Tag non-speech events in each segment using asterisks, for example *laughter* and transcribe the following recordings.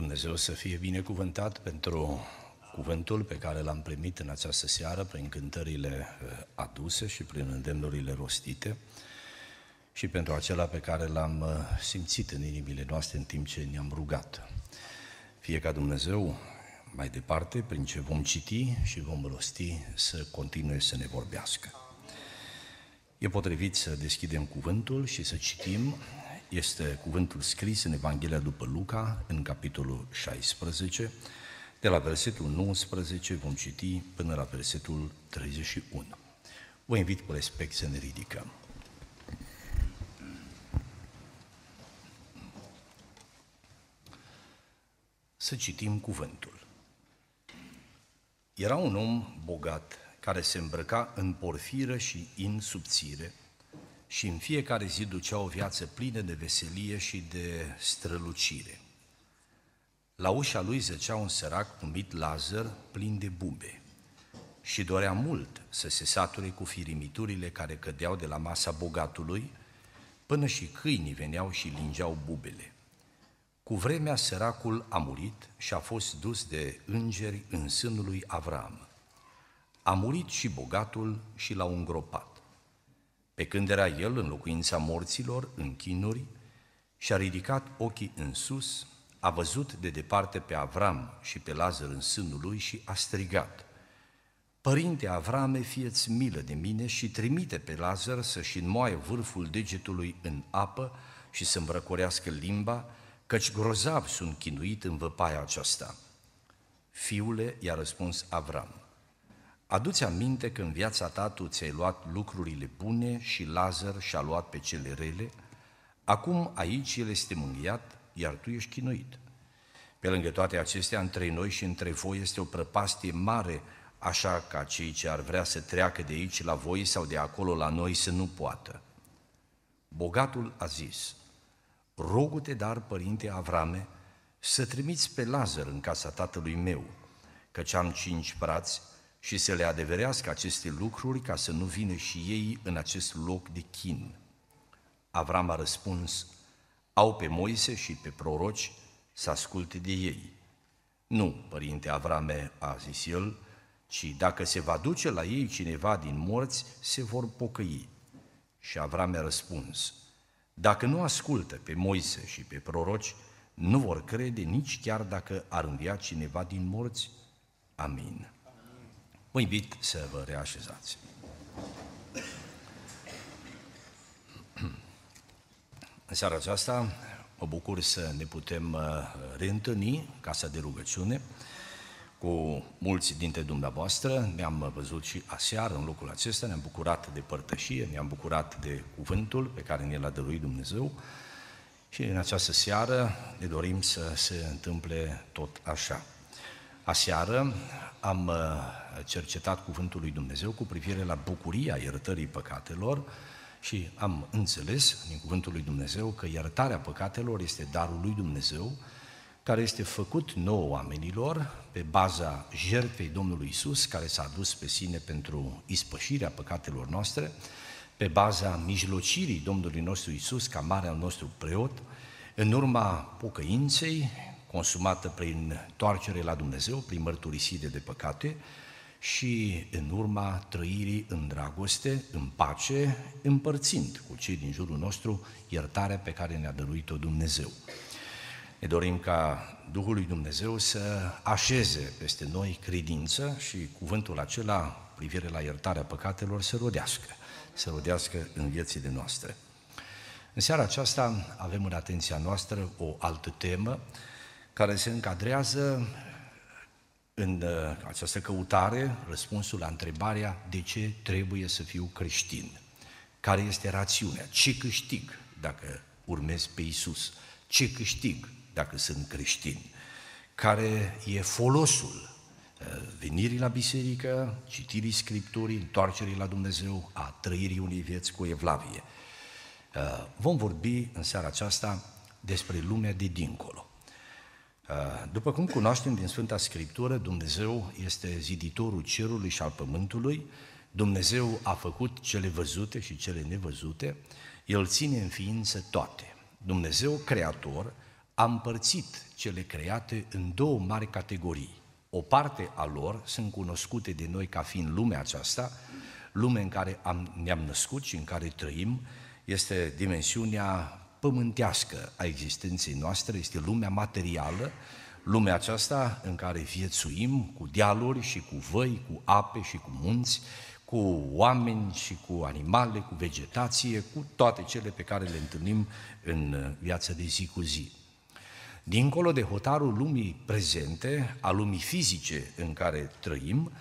Dumnezeu să fie binecuvântat pentru cuvântul pe care l-am primit în această seară prin cântările uh, aduse și prin îndemnurile rostite și pentru acela pe care l-am uh, simțit în inimile noastre în timp ce ne-am rugat. Fie ca Dumnezeu mai departe, prin ce vom citi și vom rosti, să continue să ne vorbească. E potrivit să deschidem cuvântul și să citim este cuvântul scris în Evanghelia după Luca, în capitolul 16, de la versetul 19 vom citi până la versetul 31. Vă invit cu respect să ne ridicăm. Să citim cuvântul. Era un om bogat care se îmbrăca în porfiră și în subțire – și în fiecare zi ducea o viață plină de veselie și de strălucire. La ușa lui zăcea un sărac numit Lazar, plin de bube, și dorea mult să se sature cu firimiturile care cădeau de la masa bogatului, până și câinii veneau și lingeau bubele. Cu vremea, săracul a murit și a fost dus de îngeri în sânul lui Avram. A murit și bogatul și l-au îngropat. Pe când era el în locuința morților, în chinuri, și-a ridicat ochii în sus, a văzut de departe pe Avram și pe Lazar în sânul lui și a strigat, Părinte Avrame, fieți milă de mine și trimite pe Lazar să-și înmoaie vârful degetului în apă și să îmbrăcorească limba, căci grozav sunt chinuit în văpaia aceasta. Fiule, i-a răspuns Avram, Aduți aminte că în viața ta tu ți-ai luat lucrurile bune și Lazar și-a luat pe cele rele, acum aici el este mânghiat, iar tu ești chinuit. Pe lângă toate acestea, între noi și între voi este o prăpastie mare, așa ca cei ce ar vrea să treacă de aici la voi sau de acolo la noi să nu poată. Bogatul a zis, rogu-te dar, părinte Avrame, să trimiți pe Lazar în casa tatălui meu, căci am cinci brați, și să le adeverească aceste lucruri ca să nu vină și ei în acest loc de chin. Avram a răspuns, au pe Moise și pe proroci să asculte de ei. Nu, părinte Avrame, a zis el, ci dacă se va duce la ei cineva din morți, se vor pocăi. Și Avram a răspuns, dacă nu ascultă pe Moise și pe proroci, nu vor crede nici chiar dacă ar învia cineva din morți. Amin. Vă invit să vă reașezați. *clears throat* În seara aceasta mă bucur să ne putem uh, reîntâlni Casa de Rugăciune cu mulți dintre dumneavoastră. Ne-am văzut și aseară în locul acesta, ne-am bucurat de părtășie, ne-am bucurat de cuvântul pe care ne l-a dăruit Dumnezeu și în această seară ne dorim să se întâmple tot așa. Aseară am uh, cercetat cuvântul lui Dumnezeu cu privire la bucuria iertării păcatelor și am înțeles din cuvântul lui Dumnezeu că iertarea păcatelor este darul lui Dumnezeu care este făcut nouă oamenilor pe baza jertfei Domnului Isus, care s-a dus pe sine pentru ispășirea păcatelor noastre, pe baza mijlocirii Domnului nostru Isus ca marea nostru preot, în urma pocăinței, consumată prin toarcere la Dumnezeu, prin mărturisire de păcate și în urma trăirii în dragoste, în pace, împărțind cu cei din jurul nostru iertarea pe care ne-a dăruit-o Dumnezeu. Ne dorim ca Duhul lui Dumnezeu să așeze peste noi credință și cuvântul acela privire la iertarea păcatelor să rodească, să rodească în viețile noastre. În seara aceasta avem în atenția noastră o altă temă, care se încadrează în uh, această căutare, răspunsul la întrebarea de ce trebuie să fiu creștin, care este rațiunea, ce câștig dacă urmez pe Isus, ce câștig dacă sunt creștin, care e folosul uh, venirii la biserică, citirii Scripturii, întoarcerii la Dumnezeu, a trăirii unei vieți cu evlavie. Uh, vom vorbi în seara aceasta despre lumea de dincolo. Uh, după cum cunoaștem din Sfânta Scriptură, Dumnezeu este ziditorul cerului și al pământului, Dumnezeu a făcut cele văzute și cele nevăzute, El ține în ființă toate. Dumnezeu, creator, a împărțit cele create în două mari categorii. O parte a lor sunt cunoscute de noi ca fiind lumea aceasta, lume în care am, ne-am născut și în care trăim, este dimensiunea pământească a existenței noastre, este lumea materială, lumea aceasta în care viețuim cu dealuri și cu văi, cu ape și cu munți, cu oameni și cu animale, cu vegetație, cu toate cele pe care le întâlnim în viața de zi cu zi. Dincolo de hotarul lumii prezente, a lumii fizice în care trăim,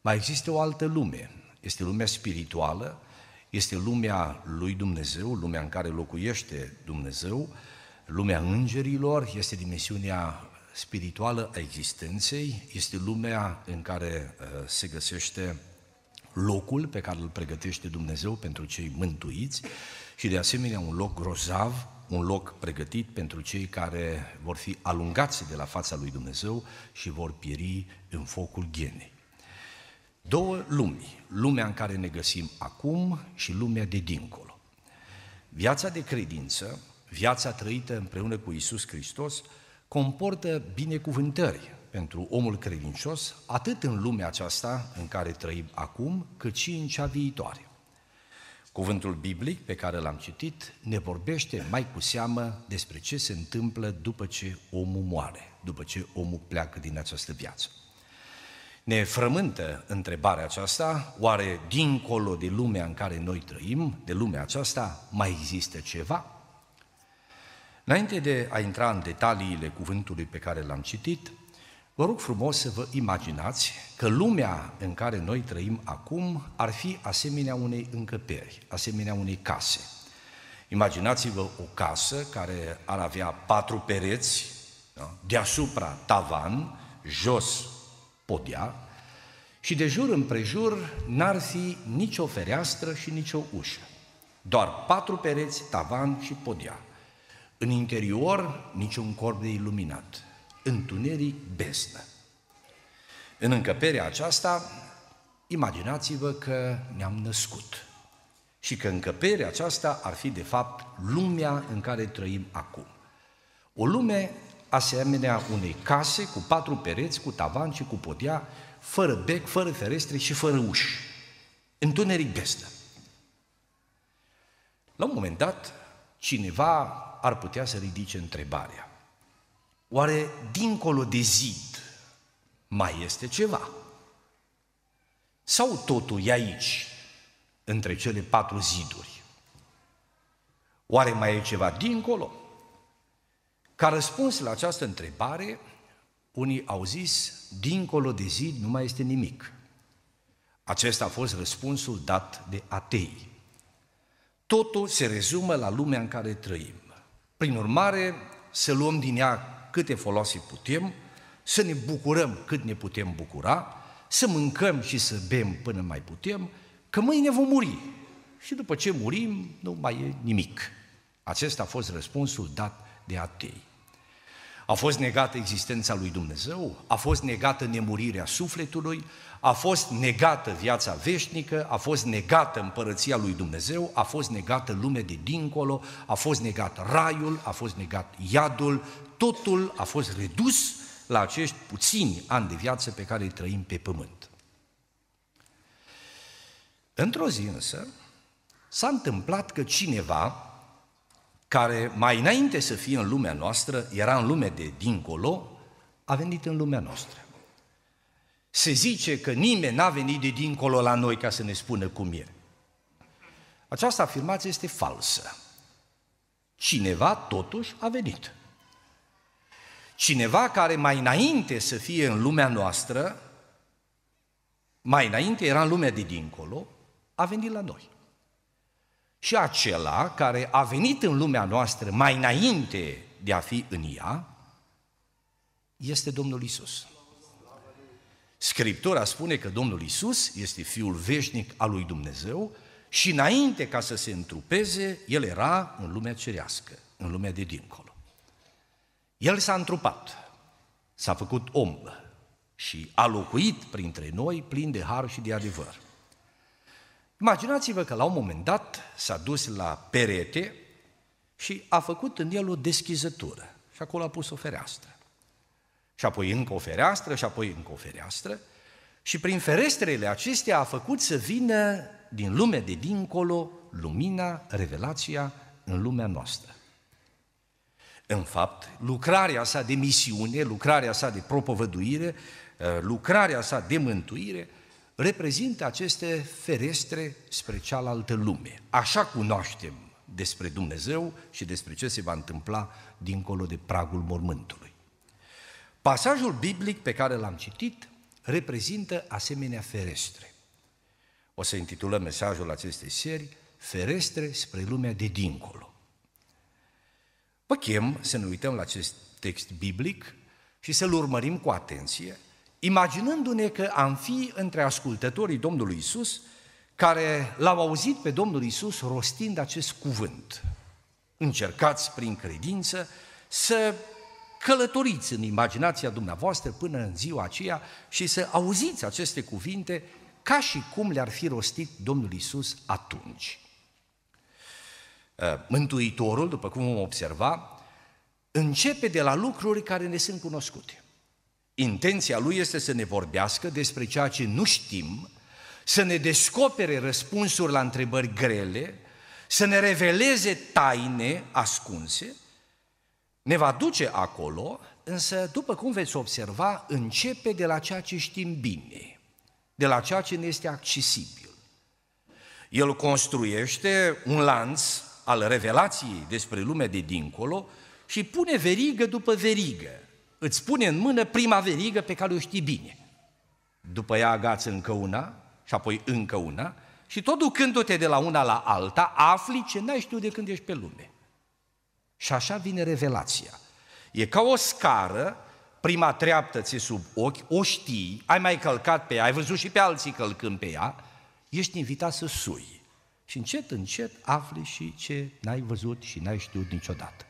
mai există o altă lume. Este lumea spirituală, este lumea lui Dumnezeu, lumea în care locuiește Dumnezeu, lumea îngerilor, este dimensiunea spirituală a existenței, este lumea în care uh, se găsește locul pe care îl pregătește Dumnezeu pentru cei mântuiți și de asemenea un loc grozav, un loc pregătit pentru cei care vor fi alungați de la fața lui Dumnezeu și vor pieri în focul ghenei. Două lumi, lumea în care ne găsim acum și lumea de dincolo. Viața de credință, viața trăită împreună cu Isus Hristos, comportă binecuvântări pentru omul credincios, atât în lumea aceasta în care trăim acum, cât și în cea viitoare. Cuvântul biblic pe care l-am citit ne vorbește mai cu seamă despre ce se întâmplă după ce omul moare, după ce omul pleacă din această viață. Ne frământă întrebarea aceasta, oare dincolo de lumea în care noi trăim, de lumea aceasta, mai există ceva? Înainte de a intra în detaliile cuvântului pe care l-am citit, vă rog frumos să vă imaginați că lumea în care noi trăim acum ar fi asemenea unei încăperi, asemenea unei case. Imaginați-vă o casă care ar avea patru pereți, da? deasupra tavan, jos podea, și de jur împrejur n-ar fi nicio fereastră și nicio ușă. Doar patru pereți, tavan și podea. În interior, niciun corp de iluminat. Întuneric, bestă. În încăperea aceasta, imaginați-vă că ne-am născut și că încăperea aceasta ar fi, de fapt, lumea în care trăim acum. O lume asemenea unei case cu patru pereți, cu tavan și cu podea, fără bec, fără ferestre și fără uși. Întuneric bestă. La un moment dat, cineva ar putea să ridice întrebarea. Oare dincolo de zid mai este ceva? Sau totul e aici, între cele patru ziduri? Oare mai e ceva dincolo? Ca răspuns la această întrebare, unii au zis, dincolo de zid nu mai este nimic. Acesta a fost răspunsul dat de atei. Totul se rezumă la lumea în care trăim. Prin urmare, să luăm din ea câte folosi putem, să ne bucurăm cât ne putem bucura, să mâncăm și să bem până mai putem, că mâine vom muri. Și după ce murim, nu mai e nimic. Acesta a fost răspunsul dat de atei. A fost negată existența lui Dumnezeu, a fost negată nemurirea sufletului, a fost negată viața veșnică, a fost negată împărăția lui Dumnezeu, a fost negată lumea de dincolo, a fost negat raiul, a fost negat iadul, totul a fost redus la acești puțini ani de viață pe care îi trăim pe pământ. Într-o zi însă, s-a întâmplat că cineva, care mai înainte să fie în lumea noastră, era în lume de dincolo, a venit în lumea noastră. Se zice că nimeni n-a venit de dincolo la noi ca să ne spună cum e. Această afirmație este falsă. Cineva totuși a venit. Cineva care mai înainte să fie în lumea noastră, mai înainte era în lumea de dincolo, a venit la noi și acela care a venit în lumea noastră mai înainte de a fi în ea, este Domnul Isus. Scriptura spune că Domnul Isus este Fiul veșnic al lui Dumnezeu și înainte ca să se întrupeze, El era în lumea cerească, în lumea de dincolo. El s-a întrupat, s-a făcut om și a locuit printre noi plin de har și de adevăr. Imaginați-vă că la un moment dat s-a dus la perete și a făcut în el o deschizătură și acolo a pus o fereastră. Și apoi încă o fereastră și apoi încă o fereastră și prin ferestrele acestea a făcut să vină din lumea de dincolo lumina, revelația în lumea noastră. În fapt, lucrarea sa de misiune, lucrarea sa de propovăduire, eh, lucrarea sa de mântuire reprezintă aceste ferestre spre cealaltă lume. Așa cunoaștem despre Dumnezeu și despre ce se va întâmpla dincolo de pragul mormântului. Pasajul biblic pe care l-am citit reprezintă asemenea ferestre. O să intitulăm mesajul acestei serii Ferestre spre lumea de dincolo. Vă chem să ne uităm la acest text biblic și să-l urmărim cu atenție imaginându-ne că am fi între ascultătorii Domnului Isus, care l-au auzit pe Domnul Isus rostind acest cuvânt. Încercați prin credință să călătoriți în imaginația dumneavoastră până în ziua aceea și să auziți aceste cuvinte ca și cum le-ar fi rostit Domnul Isus atunci. Uh, Mântuitorul, după cum vom observa, începe de la lucruri care ne sunt cunoscute. Intenția lui este să ne vorbească despre ceea ce nu știm, să ne descopere răspunsuri la întrebări grele, să ne reveleze taine ascunse, ne va duce acolo, însă, după cum veți observa, începe de la ceea ce știm bine, de la ceea ce ne este accesibil. El construiește un lanț al revelației despre lumea de dincolo și pune verigă după verigă îți pune în mână prima verigă pe care o știi bine. După ea agață încă una și apoi încă una și tot ducându-te de la una la alta, afli ce n-ai știut de când ești pe lume. Și așa vine revelația. E ca o scară, prima treaptă ți sub ochi, o știi, ai mai călcat pe ea, ai văzut și pe alții călcând pe ea, ești invitat să sui. Și încet, încet afli și ce n-ai văzut și n-ai știut niciodată.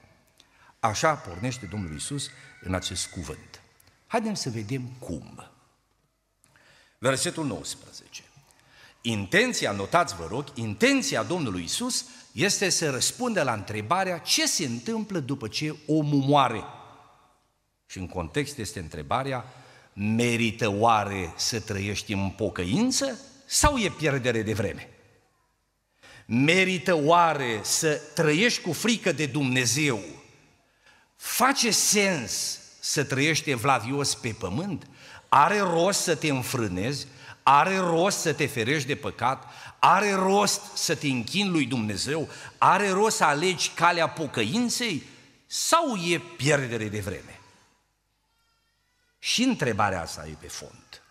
Așa pornește Domnul Isus în acest cuvânt. Haidem să vedem cum. Versetul 19. Intenția, notați vă rog, intenția Domnului Isus este să răspundă la întrebarea ce se întâmplă după ce omul moare. Și în context este întrebarea, merită oare să trăiești în pocăință sau e pierdere de vreme? Merită oare să trăiești cu frică de Dumnezeu Face sens să trăiești evlavios pe pământ? Are rost să te înfrânezi? Are rost să te ferești de păcat? Are rost să te închini lui Dumnezeu? Are rost să alegi calea pocăinței? Sau e pierdere de vreme? Și întrebarea asta e pe fond.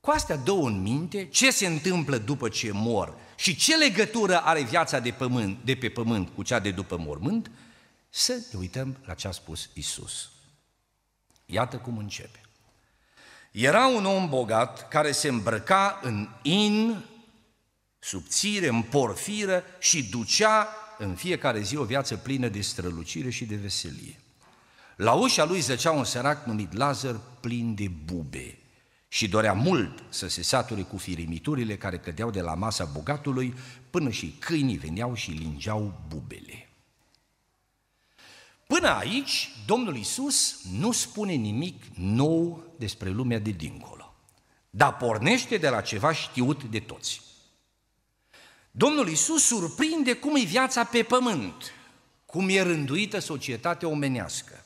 Cu astea două în minte, ce se întâmplă după ce mor și ce legătură are viața de, pământ, de pe pământ cu cea de după mormânt, să ne uităm la ce a spus Isus. Iată cum începe. Era un om bogat care se îmbrăca în in, subțire, în porfiră și ducea în fiecare zi o viață plină de strălucire și de veselie. La ușa lui zăcea un sărac numit Lazar plin de bube și dorea mult să se sature cu firimiturile care cădeau de la masa bogatului până și câinii veneau și lingeau bubele. Până aici, Domnul Isus nu spune nimic nou despre lumea de dincolo, dar pornește de la ceva știut de toți. Domnul Isus surprinde cum e viața pe pământ, cum e rânduită societatea omenească.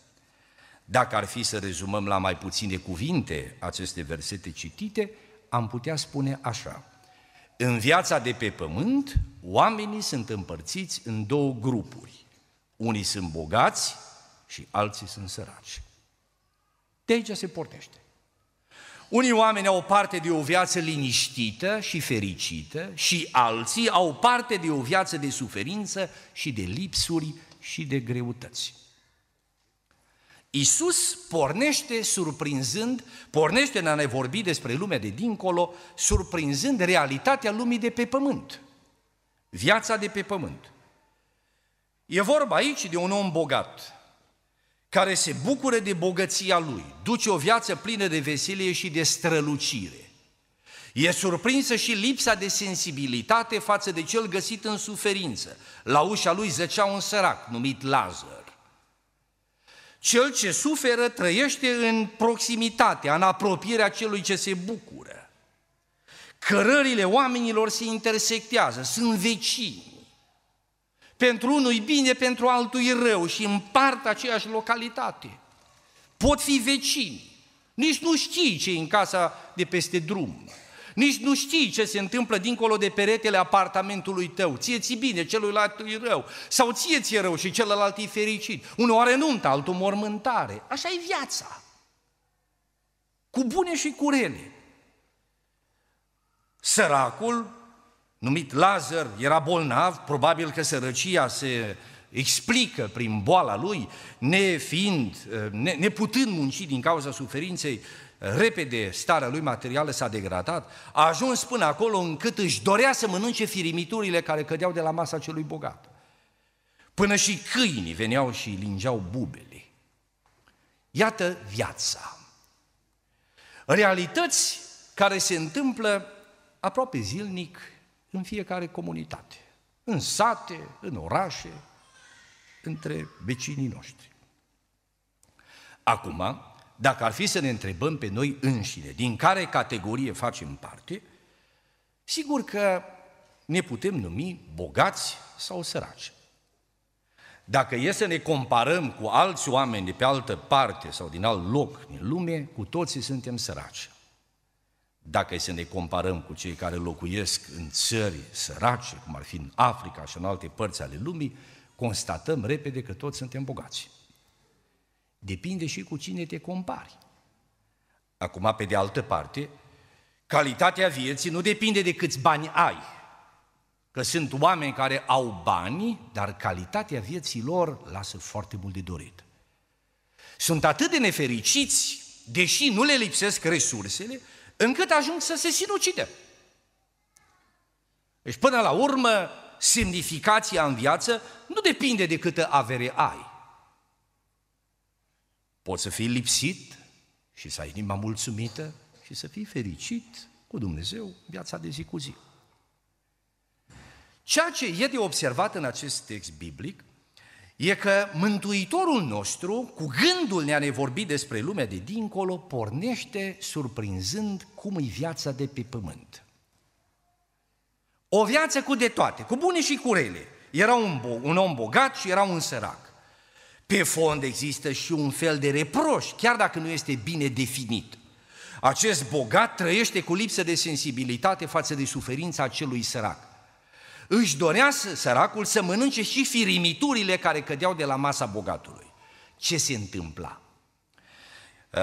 Dacă ar fi să rezumăm la mai puține cuvinte aceste versete citite, am putea spune așa. În viața de pe pământ, oamenii sunt împărțiți în două grupuri unii sunt bogați și alții sunt săraci. De aici se pornește. Unii oameni au parte de o viață liniștită și fericită și alții au parte de o viață de suferință și de lipsuri și de greutăți. Isus pornește surprinzând, pornește în a ne vorbi despre lumea de dincolo, surprinzând realitatea lumii de pe pământ. Viața de pe pământ. E vorba aici de un om bogat, care se bucură de bogăția lui, duce o viață plină de veselie și de strălucire. E surprinsă și lipsa de sensibilitate față de cel găsit în suferință. La ușa lui zăcea un sărac numit Lazar. Cel ce suferă trăiește în proximitatea, în apropierea celui ce se bucură. Cărările oamenilor se intersectează, sunt vecini. Pentru unul e bine, pentru altul e rău și împart aceeași localitate. Pot fi vecini. Nici nu știi ce e în casa de peste drum. Nici nu știi ce se întâmplă dincolo de peretele apartamentului tău. Ție ți bine, celuilalt e rău. Sau ție ți rău și celălalt e fericit. Unul are nuntă, altul mormântare. Așa e viața. Cu bune și cu rele. Săracul numit Lazar, era bolnav, probabil că sărăcia se explică prin boala lui, nefiind, ne, neputând munci din cauza suferinței, repede starea lui materială s-a degradat, a ajuns până acolo încât își dorea să mănânce firimiturile care cădeau de la masa celui bogat. Până și câinii veneau și lingeau bubele. Iată viața. Realități care se întâmplă aproape zilnic în fiecare comunitate, în sate, în orașe, între vecinii noștri. Acum, dacă ar fi să ne întrebăm pe noi înșine din care categorie facem parte, sigur că ne putem numi bogați sau săraci. Dacă e să ne comparăm cu alți oameni de pe altă parte sau din alt loc din lume, cu toții suntem săraci dacă e să ne comparăm cu cei care locuiesc în țări sărace, cum ar fi în Africa și în alte părți ale lumii, constatăm repede că toți suntem bogați. Depinde și cu cine te compari. Acum, pe de altă parte, calitatea vieții nu depinde de câți bani ai. Că sunt oameni care au bani, dar calitatea vieții lor lasă foarte mult de dorit. Sunt atât de nefericiți, deși nu le lipsesc resursele, încât ajung să se sinucide. Deci până la urmă, semnificația în viață nu depinde de câtă avere ai. Poți să fii lipsit și să ai inima mulțumită și să fii fericit cu Dumnezeu viața de zi cu zi. Ceea ce e de observat în acest text biblic e că Mântuitorul nostru, cu gândul ne-a nevorbit despre lumea de dincolo, pornește surprinzând cum e viața de pe pământ. O viață cu de toate, cu bune și cu rele. Era un, bo- un om bogat și era un sărac. Pe fond există și un fel de reproș, chiar dacă nu este bine definit. Acest bogat trăiește cu lipsă de sensibilitate față de suferința acelui sărac. Își dorea să, săracul să mănânce și firimiturile care cădeau de la masa bogatului. Ce se întâmpla? Uh,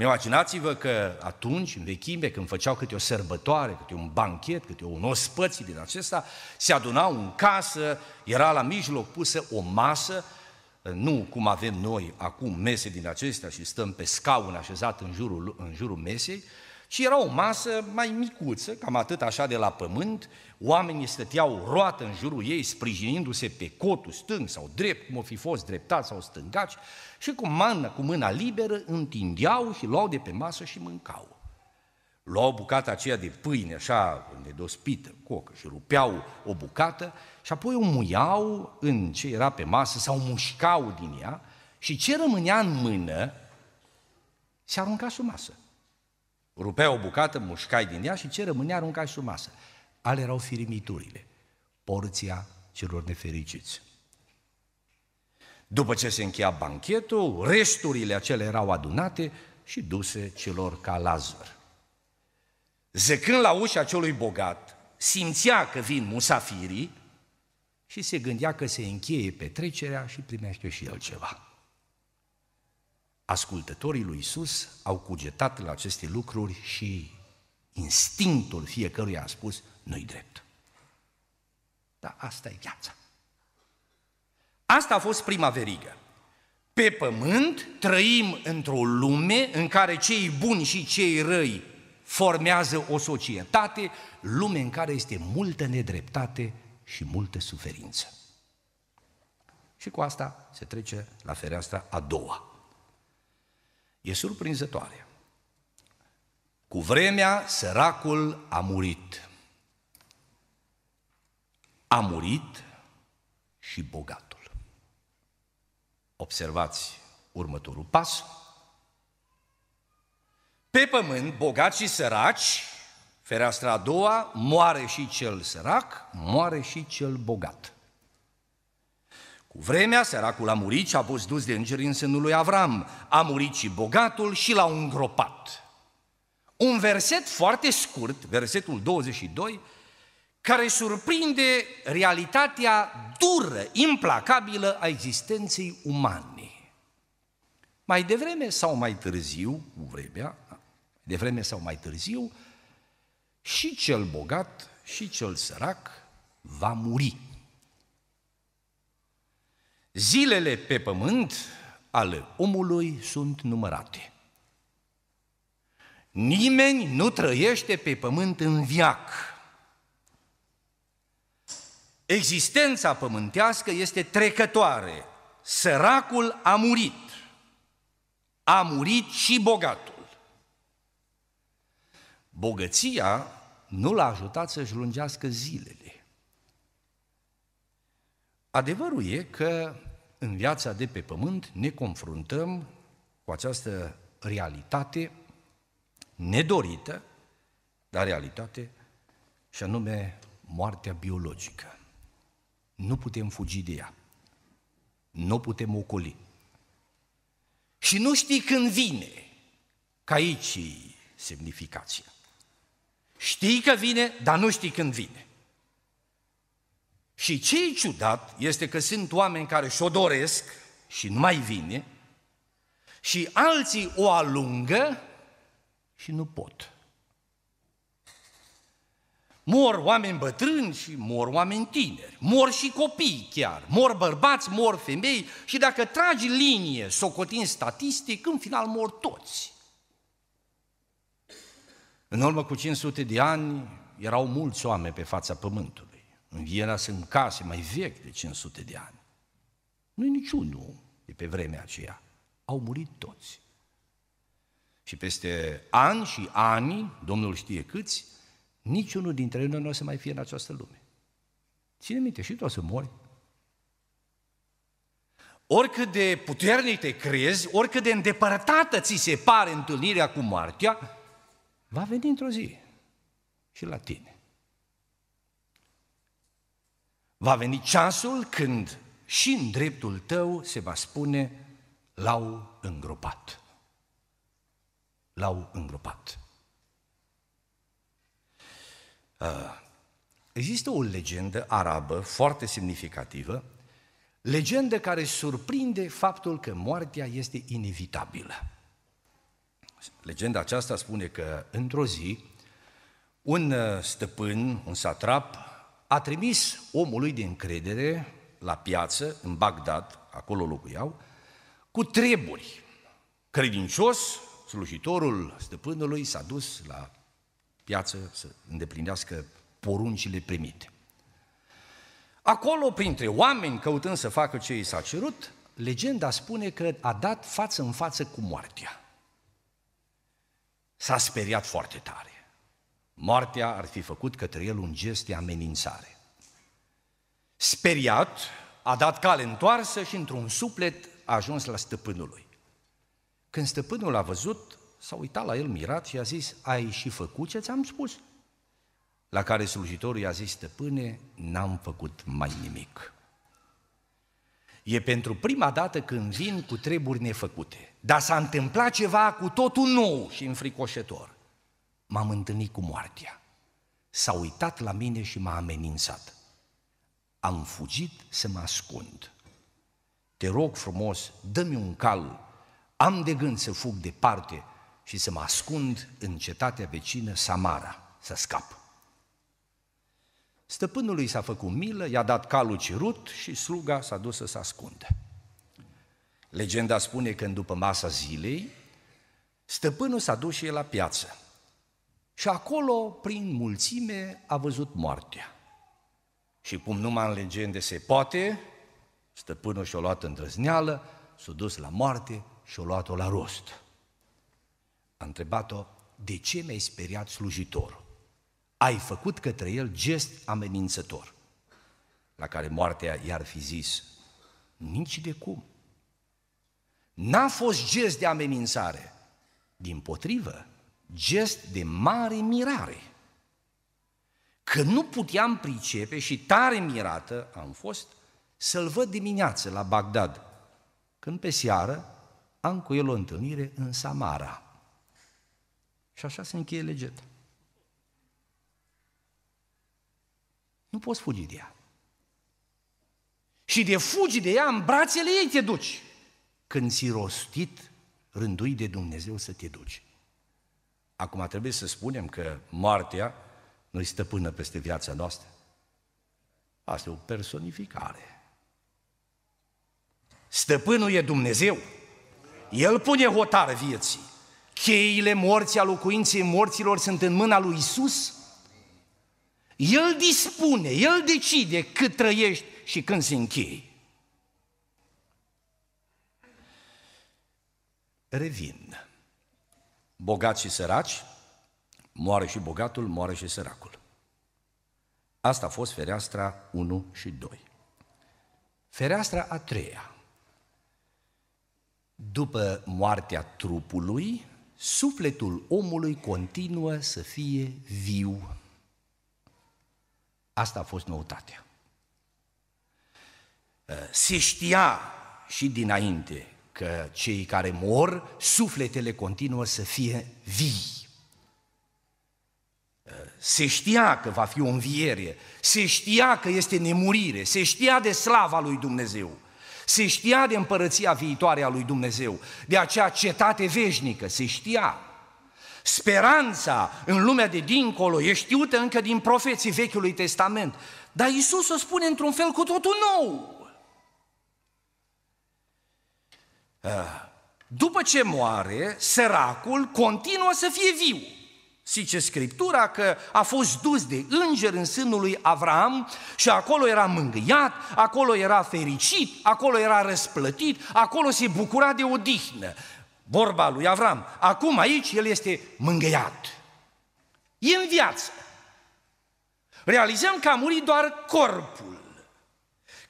imaginați-vă că atunci, în vechime, când făceau câte o sărbătoare, câte un banchet, câte un ospății din acesta, se adunau în casă, era la mijloc pusă o masă, uh, nu cum avem noi acum mese din acestea și stăm pe scaun așezat în jurul, în jurul mesei, și era o masă mai micuță, cam atât așa de la pământ, oamenii stăteau roată în jurul ei, sprijinindu-se pe cotul stâng sau drept, cum o fi fost dreptat sau stângaci, și cu mână, cu mâna liberă, întindeau și luau de pe masă și mâncau. Luau bucata aceea de pâine, așa, nedospită, cocă, și rupeau o bucată și apoi o muiau în ce era pe masă sau mușcau din ea și ce rămânea în mână se arunca sub masă. Rupea o bucată, mușcai din ea și ce rămânea aruncai sub masă. Ale erau firimiturile, porția celor nefericiți. După ce se încheia banchetul, resturile acele erau adunate și duse celor ca lazăr. Zecând la ușa celui bogat, simțea că vin musafirii și se gândea că se încheie petrecerea și primește și el ceva. Ascultătorii lui Isus au cugetat la aceste lucruri și instinctul fiecăruia a spus, nu-i drept. Dar asta e viața. Asta a fost prima verigă. Pe pământ trăim într-o lume în care cei buni și cei răi formează o societate, lume în care este multă nedreptate și multă suferință. Și cu asta se trece la fereastra a doua. E surprinzătoare. Cu vremea, săracul a murit. A murit și bogatul. Observați următorul pas. Pe pământ, bogați și săraci, fereastra a doua, moare și cel sărac, moare și cel bogat. Cu vremea, săracul a murit și a fost dus de îngeri în sânul lui Avram. A murit și bogatul și l a îngropat. Un verset foarte scurt, versetul 22, care surprinde realitatea dură, implacabilă a existenței umane. Mai devreme sau mai târziu, cu vremea, da, devreme sau mai târziu, și cel bogat și cel sărac va muri. Zilele pe pământ ale omului sunt numărate. Nimeni nu trăiește pe pământ în viac. Existența pământească este trecătoare. Săracul a murit. A murit și bogatul. Bogăția nu l-a ajutat să-și lungească zilele. Adevărul e că în viața de pe pământ ne confruntăm cu această realitate nedorită, dar realitate, și anume moartea biologică. Nu putem fugi de ea. Nu putem ocoli. Și nu știi când vine, ca aici e semnificația. Știi că vine, dar nu știi când vine. Și ce e ciudat este că sunt oameni care și-o doresc și nu mai vine, și alții o alungă și nu pot. Mor oameni bătrâni și mor oameni tineri, mor și copii chiar, mor bărbați, mor femei și dacă tragi linie, socotin statistic, în final mor toți. În urmă cu 500 de ani erau mulți oameni pe fața pământului. În Viena sunt case mai vechi de 500 de ani. Nu-i niciunul de pe vremea aceea. Au murit toți. Și peste ani și ani, Domnul știe câți, niciunul dintre noi nu o să mai fie în această lume. Ține minte, și tu o să mori. Oricât de puternic te crezi, oricât de îndepărtată ți se pare întâlnirea cu moartea, va veni într-o zi și la tine. Va veni ceasul când și în dreptul tău se va spune, l-au îngropat. L-au îngropat. Ah, există o legendă arabă foarte semnificativă, legendă care surprinde faptul că moartea este inevitabilă. Legenda aceasta spune că într-o zi un uh, stăpân, un satrap, a trimis omului de încredere la piață, în Bagdad, acolo locuiau, cu treburi. Credincios, slujitorul stăpânului s-a dus la piață să îndeplinească poruncile primite. Acolo, printre oameni, căutând să facă ce i s-a cerut, legenda spune că a dat față în față cu moartea. S-a speriat foarte tare. Moartea ar fi făcut către el un gest de amenințare. Speriat, a dat cale întoarsă și într-un suplet a ajuns la stăpânul lui. Când stăpânul a văzut, s-a uitat la el mirat și a zis, ai și făcut ce ți-am spus? La care slujitorul i-a zis, stăpâne, n-am făcut mai nimic. E pentru prima dată când vin cu treburi nefăcute. Dar s-a întâmplat ceva cu totul nou și înfricoșător m-am întâlnit cu moartea. S-a uitat la mine și m-a amenințat. Am fugit să mă ascund. Te rog frumos, dă-mi un cal. Am de gând să fug departe și să mă ascund în cetatea vecină Samara, să scap. Stăpânului s-a făcut milă, i-a dat calul cerut și sluga s-a dus să se ascundă. Legenda spune că în după masa zilei, stăpânul s-a dus și el la piață. Și acolo, prin mulțime, a văzut moartea. Și cum numai în legende se poate, stăpânul și-a luat îndrăzneală, s-a dus la moarte și o luat-o la rost. A întrebat-o, de ce mi-ai speriat slujitorul? Ai făcut către el gest amenințător. La care moartea i-ar fi zis, nici de cum. N-a fost gest de amenințare. Din potrivă, gest de mare mirare. Că nu puteam pricepe și tare mirată am fost să-l văd dimineață la Bagdad, când pe seară am cu el o întâlnire în Samara. Și așa se încheie legeta. Nu poți fugi de ea. Și de fugi de ea, în brațele ei te duci. Când ți rostit, rândui de Dumnezeu să te duci. Acum trebuie să spunem că moartea nu este stăpână peste viața noastră. Asta e o personificare. Stăpânul e Dumnezeu. El pune hotar vieții. Cheile morții, a locuinței morților sunt în mâna lui Isus. El dispune, El decide cât trăiești și când se închei. Revin bogați și săraci, moare și bogatul, moare și săracul. Asta a fost fereastra 1 și 2. Fereastra a treia. După moartea trupului, sufletul omului continuă să fie viu. Asta a fost noutatea. Se știa și dinainte că cei care mor, sufletele continuă să fie vii. Se știa că va fi o înviere, se știa că este nemurire, se știa de slava lui Dumnezeu, se știa de împărăția viitoare a lui Dumnezeu, de acea cetate veșnică, se știa. Speranța în lumea de dincolo e știută încă din profeții Vechiului Testament, dar Isus o spune într-un fel cu totul nou. După ce moare, săracul continuă să fie viu. Zice Scriptura că a fost dus de înger în sânul lui Avram și acolo era mângâiat, acolo era fericit, acolo era răsplătit, acolo se bucura de odihnă. Vorba lui Avram. Acum aici el este mângâiat. E în viață. Realizăm că a murit doar corpul.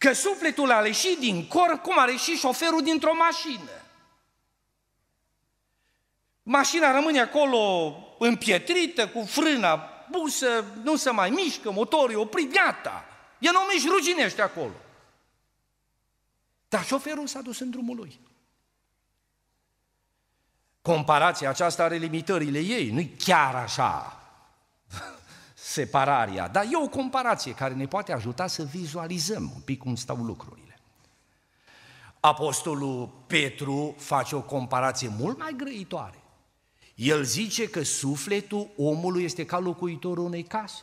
Că sufletul a ieșit din corp cum a ieșit șoferul dintr-o mașină. Mașina rămâne acolo împietrită, cu frâna pusă, nu se mai mișcă, motorul e oprit, gata. E nu mișc, ruginește acolo. Dar șoferul s-a dus în drumul lui. Comparația aceasta are limitările ei, nu-i chiar așa separarea, dar e o comparație care ne poate ajuta să vizualizăm un pic cum stau lucrurile. Apostolul Petru face o comparație mult mai grăitoare. El zice că sufletul omului este ca locuitorul unei case.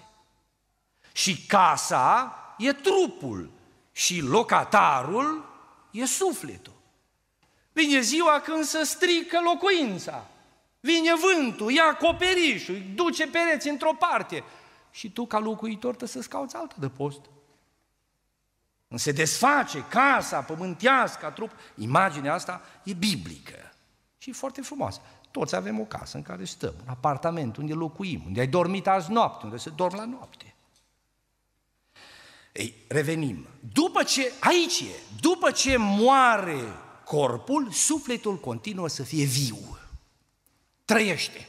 Și casa e trupul și locatarul e sufletul. Vine ziua când se strică locuința. Vine vântul, ia acoperișul, duce pereți într-o parte, și tu ca locuitor trebuie să-ți cauți altă de post. Se desface casa pământească a trup, imaginea asta e biblică și foarte frumoasă. Toți avem o casă în care stăm, un apartament unde locuim, unde ai dormit azi noapte, unde se dorm la noapte. Ei, revenim. După ce, aici e, după ce moare corpul, sufletul continuă să fie viu. Trăiește.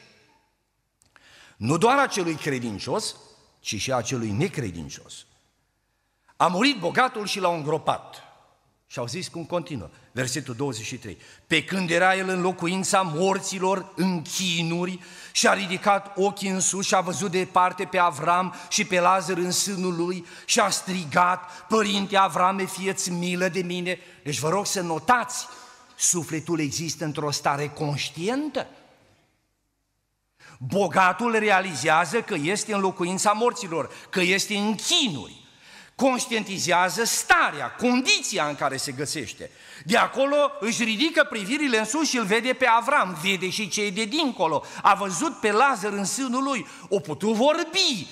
Nu doar acelui credincios, ci și a celui necredincios. A murit bogatul și l a îngropat. Și au zis cum continuă, versetul 23. Pe când era el în locuința morților, în chinuri, și-a ridicat ochii în sus și a văzut departe pe Avram și pe Lazar în sânul lui și a strigat, Părinte Avrame, fieți milă de mine. Deci vă rog să notați, sufletul există într-o stare conștientă Bogatul realizează că este în locuința morților, că este în chinuri. Conștientizează starea, condiția în care se găsește. De acolo își ridică privirile în sus și îl vede pe Avram, vede și cei de dincolo. A văzut pe Lazar în sânul lui, o putu vorbi,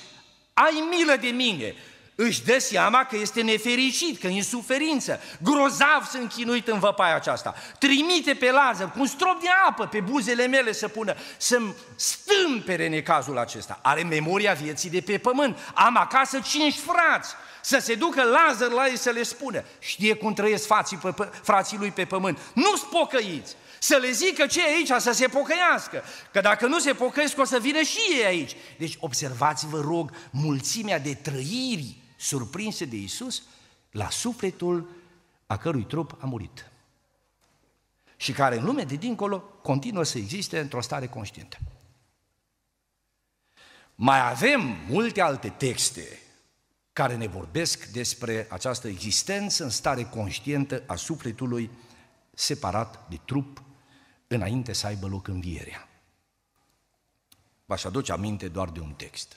ai milă de mine, își dă seama că este nefericit, că e în suferință, grozav să închinuit în văpaia aceasta. Trimite pe lază, cu un strop de apă pe buzele mele să pună, să-mi stâmpere necazul acesta. Are memoria vieții de pe pământ. Am acasă cinci frați. Să se ducă Lazar la ei să le spună. Știe cum trăiesc frații, pe, frații lui pe pământ. nu spocăiți! Să le zică ce e aici, să se pocăiască. Că dacă nu se pocăiesc, o să vină și ei aici. Deci observați, vă rog, mulțimea de trăiri surprinse de Isus la sufletul a cărui trup a murit. Și care în lume de dincolo continuă să existe într-o stare conștientă. Mai avem multe alte texte care ne vorbesc despre această existență în stare conștientă a sufletului separat de trup înainte să aibă loc învierea. V-aș aduce aminte doar de un text.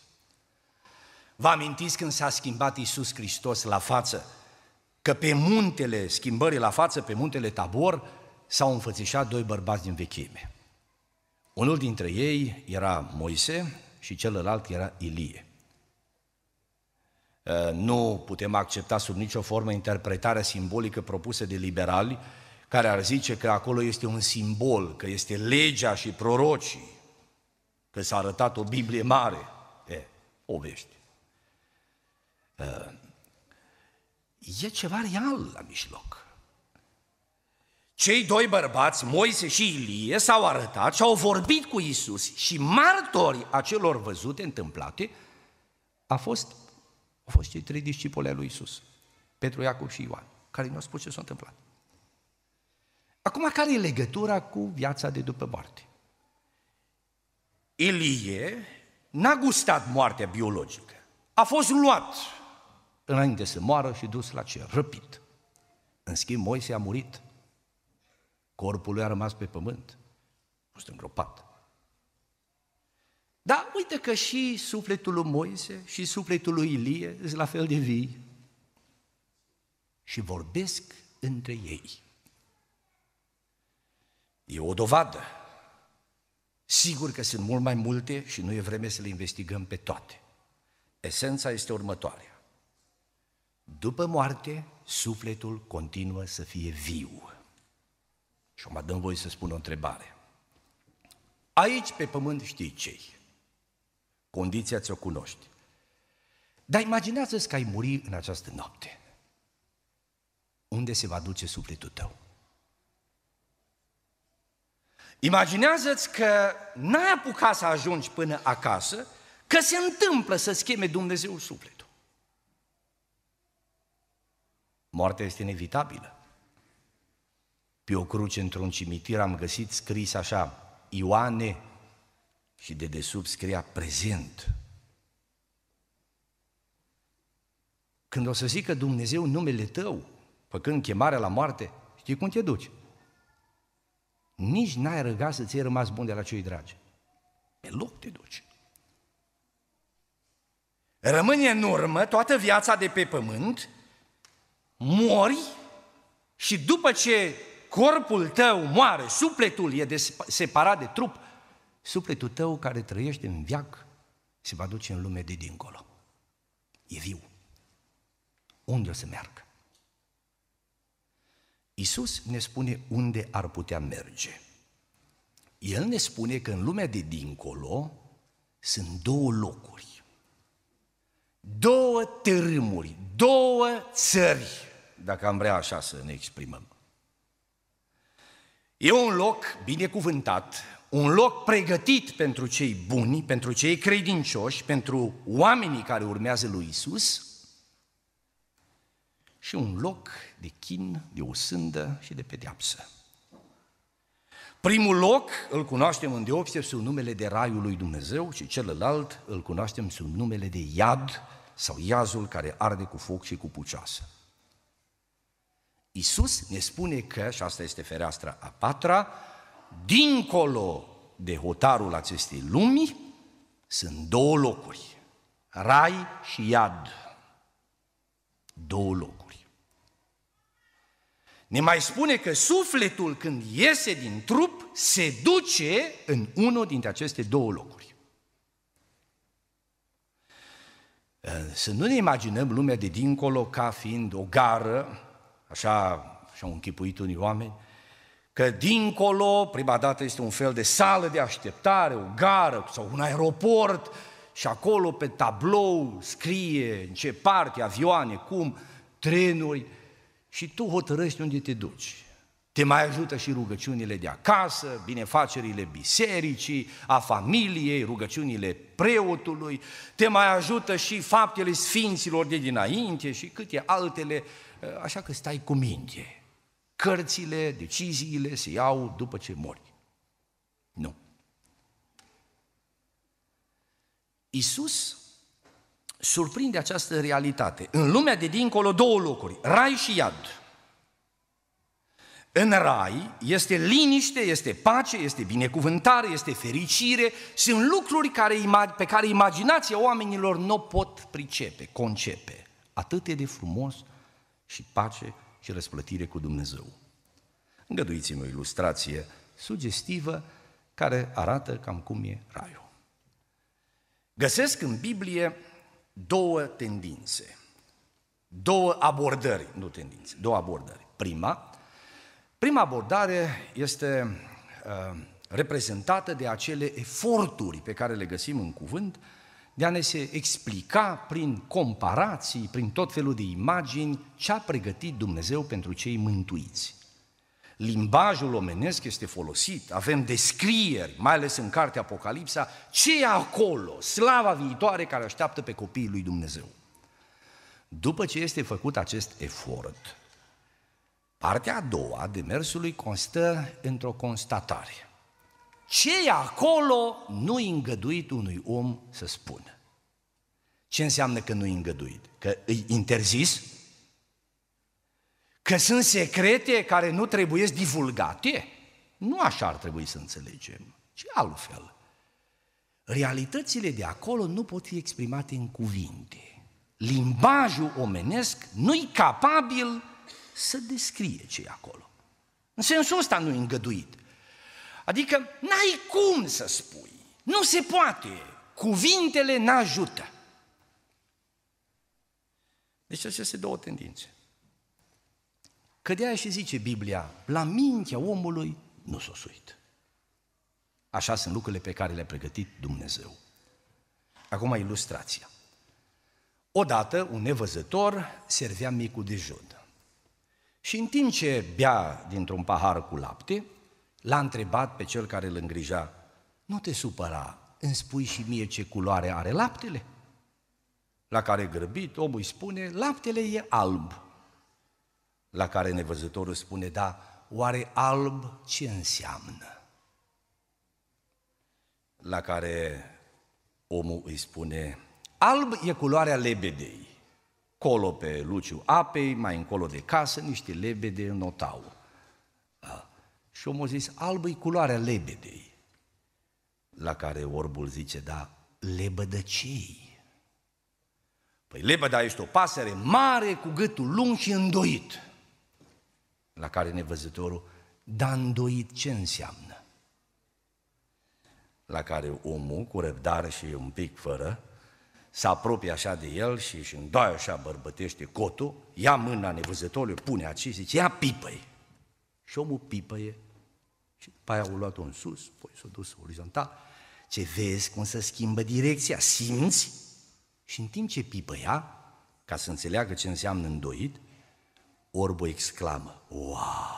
Vă amintiți când s-a schimbat Iisus Hristos la față? Că pe muntele schimbării la față, pe muntele Tabor, s-au înfățișat doi bărbați din vechime. Unul dintre ei era Moise și celălalt era Ilie. Ă, nu putem accepta sub nicio formă interpretarea simbolică propusă de liberali, care ar zice că acolo este un simbol, că este legea și prorocii, că s-a arătat o Biblie mare. E, o e ceva real la mijloc. Cei doi bărbați, Moise și Ilie, s-au arătat și au vorbit cu Isus și martorii acelor văzute întâmplate a fost, au fost cei trei discipoli ai lui Isus, Petru, Iacob și Ioan, care ne-au spus ce s-a întâmplat. Acum, care e legătura cu viața de după moarte? Ilie n-a gustat moartea biologică, a fost luat înainte să moară și dus la cer, răpit. În schimb, Moise a murit. Corpul lui a rămas pe pământ. A fost îngropat. Dar uite că și sufletul lui Moise și sufletul lui Ilie sunt la fel de vii și vorbesc între ei. E o dovadă. Sigur că sunt mult mai multe și nu e vreme să le investigăm pe toate. Esența este următoare. După moarte, sufletul continuă să fie viu. Și mă dăm voi să spun o întrebare. Aici, pe pământ, știi ce Condiția ți-o cunoști. Dar imaginează-ți că ai muri în această noapte. Unde se va duce sufletul tău? Imaginează-ți că n-ai apucat să ajungi până acasă, că se întâmplă să cheme Dumnezeu sufletul. Moartea este inevitabilă. Pe o cruce într-un cimitir am găsit scris așa, Ioane și de desubt scria prezent. Când o să zică Dumnezeu numele tău, făcând chemarea la moarte, știi cum te duci? Nici n-ai răga să ți-ai rămas bun de la cei dragi. Pe loc te duci. Rămâne în urmă toată viața de pe pământ mori și după ce corpul tău moare, supletul e separat de trup, supletul tău care trăiește în viac se va duce în lume de dincolo. E viu. Unde o să meargă? Isus ne spune unde ar putea merge. El ne spune că în lumea de dincolo sunt două locuri, două târmuri, două țări dacă am vrea așa să ne exprimăm. E un loc binecuvântat, un loc pregătit pentru cei buni, pentru cei credincioși, pentru oamenii care urmează lui Isus și un loc de chin, de usândă și de pedeapsă. Primul loc îl cunoaștem în deopște sub numele de Raiul lui Dumnezeu și celălalt îl cunoaștem sub numele de iad sau iazul care arde cu foc și cu pucioasă. Isus ne spune că, și asta este fereastra a patra, dincolo de hotarul acestei lumi sunt două locuri, rai și iad. Două locuri. Ne mai spune că sufletul când iese din trup se duce în unul dintre aceste două locuri. Să nu ne imaginăm lumea de dincolo ca fiind o gară așa și-au închipuit unii oameni, că dincolo, prima dată este un fel de sală de așteptare, o gară sau un aeroport și acolo pe tablou scrie în ce parte, avioane, cum, trenuri și tu hotărăști unde te duci. Te mai ajută și rugăciunile de acasă, binefacerile bisericii, a familiei, rugăciunile preotului, te mai ajută și faptele sfinților de dinainte și câte altele Eh, așa că stai cu minte. Cărțile, deciziile se iau după ce mori. Nu. Isus surprinde această realitate. În lumea de dincolo două locuri, rai și iad. În rai este liniște, este pace, este binecuvântare, este fericire, sunt lucruri care, pe care imaginația oamenilor nu pot pricepe, concepe. Atât e de frumos, și pace și răsplătire cu Dumnezeu. Îngăduiți-mi o ilustrație sugestivă care arată cam cum e raiul. Găsesc în Biblie două tendințe, două abordări, nu tendințe, două abordări. Prima, prima abordare este uh, reprezentată de acele eforturi pe care le găsim în cuvânt, uh, de a ne se explica prin comparații, prin tot felul de imagini, ce a pregătit Dumnezeu pentru cei mântuiți. Limbajul omenesc este folosit, avem descrieri, mai ales în cartea Apocalipsa, ce e acolo, slava viitoare care așteaptă pe copiii lui Dumnezeu. După ce este făcut acest efort, partea a doua a demersului constă într-o constatare ce e acolo nu îngăduit unui om să spună. Ce înseamnă că nu îngăduit? Că îi interzis? Că sunt secrete care nu trebuie divulgate? Nu așa ar trebui să înțelegem, ci altfel. Realitățile de acolo nu pot fi exprimate în cuvinte. Limbajul omenesc nu-i capabil să descrie ce e acolo. În sensul ăsta nu e îngăduit. Adică n-ai cum să spui. Nu se poate. Cuvintele n-ajută. Deci aceste două tendințe. Că de aia și zice Biblia, la mintea omului nu s-o suit. Așa sunt lucrurile pe care le-a pregătit Dumnezeu. Acum ilustrația. Odată, un nevăzător servea micul dejun. Și în timp ce bea dintr-un pahar cu lapte, L-a întrebat pe cel care îl îngrija, nu te supăra, îmi spui și mie ce culoare are laptele? La care grăbit omul îi spune, laptele e alb. La care nevăzătorul spune, da, oare alb ce înseamnă? La care omul îi spune, alb e culoarea lebedei. Colo pe luciu apei, mai încolo de casă, niște lebede în și omul a zis, albă e culoarea lebedei. La care orbul zice, da, lebădăcei. Păi lebăda este o pasăre mare, cu gâtul lung și îndoit. La care nevăzătorul, da, îndoit ce înseamnă? La care omul, cu răbdare și un pic fără, se apropie așa de el și își îndoaie așa bărbătește cotul, ia mâna nevăzătorului, pune aici și zice, ia pipăi. Și omul pipăie și după aia o luat în sus, apoi s a dus orizontal. Ce vezi cum se schimbă direcția, simți? Și în timp ce pipă ea, ca să înțeleagă ce înseamnă îndoit, orbul exclamă, Wow!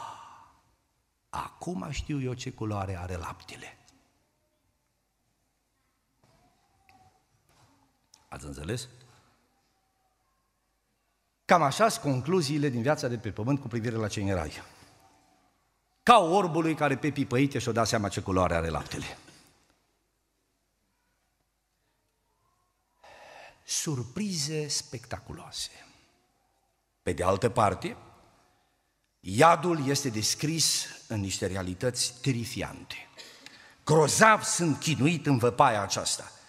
Acum știu eu ce culoare are laptele. Ați înțeles? Cam așa sunt concluziile din viața de pe pământ cu privire la cei în rai. Ca orbului care pe pipăite și-o da seama ce culoare are laptele. Surprize spectaculoase. Pe de altă parte, iadul este descris în niște realități terifiante. Grozav sunt chinuit în văpaia aceasta –